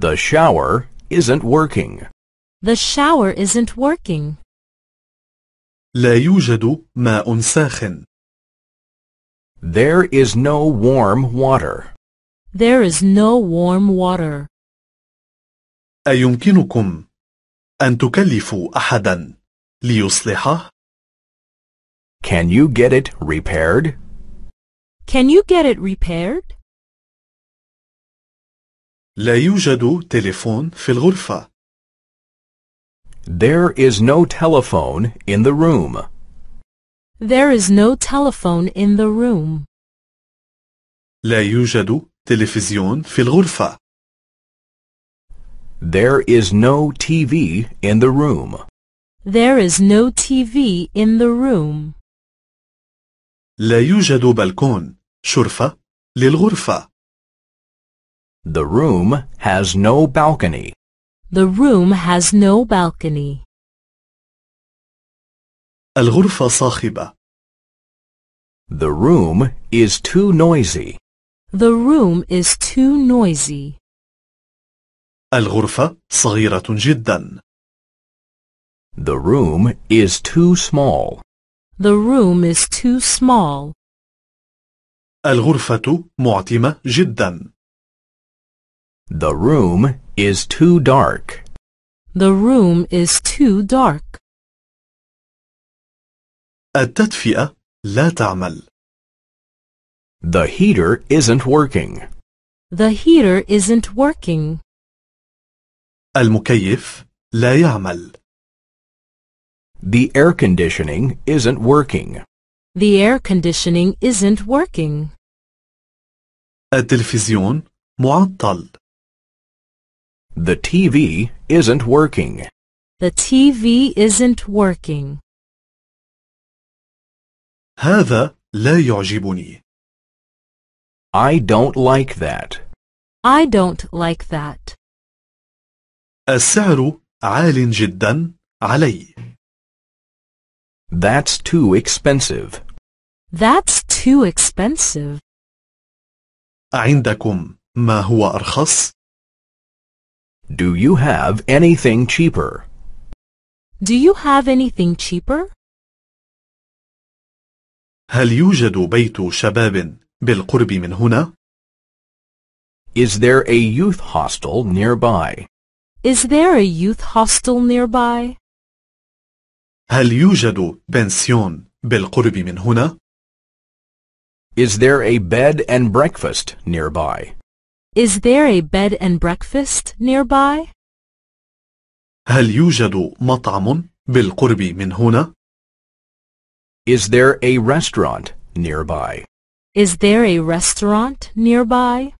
The shower isn't working. The shower isn't working. لا يوجد ماء ساخن. There is no warm water. There is no warm water. أيمكنكم أن تكلفوا أحدا ليصلحه؟ Can you get it repaired? Can you get it repaired? لا يوجد تليفون في الغرفة. There is no telephone in the room. There is no telephone in the room. لا يوجد تلفزيون في الغرفة. There is no TV in the room. There is no TV in the room. لا يوجد بلكون شرفة للغرفة. The room has no balcony. The room has no balcony. الغرفة صاخبة. The room is too noisy. The room is too noisy. الغرفة صغيرة جدا. The room is too small. The room is too small. الغرفة معتمة جدا. The room is too dark. The room is too dark. التدفئة لا تعمل. The heater isn't working. The heater isn't working. المكيف لا يعمل. The air conditioning isn't working. The air conditioning isn't working. التلفزيون معطل. The TV isn't working. The TV isn't working. هذا لا يعجبني. I don't like that. I don't like that. السعر عال جدا علي. That's too expensive. That's too expensive. عندكم ما هو أرخص؟ do you have anything cheaper? Do you have anything cheaper? هل يوجد بيت شباب بالقرب من هنا؟ Is there a youth hostel nearby? Is there a youth hostel nearby? هل يوجد بنسيون بالقرب من هنا؟ Is there a bed and breakfast nearby? Is there a bed and breakfast nearby? هل يوجد مطعم بالقرب من هنا؟ Is there a restaurant nearby? Is there a restaurant nearby?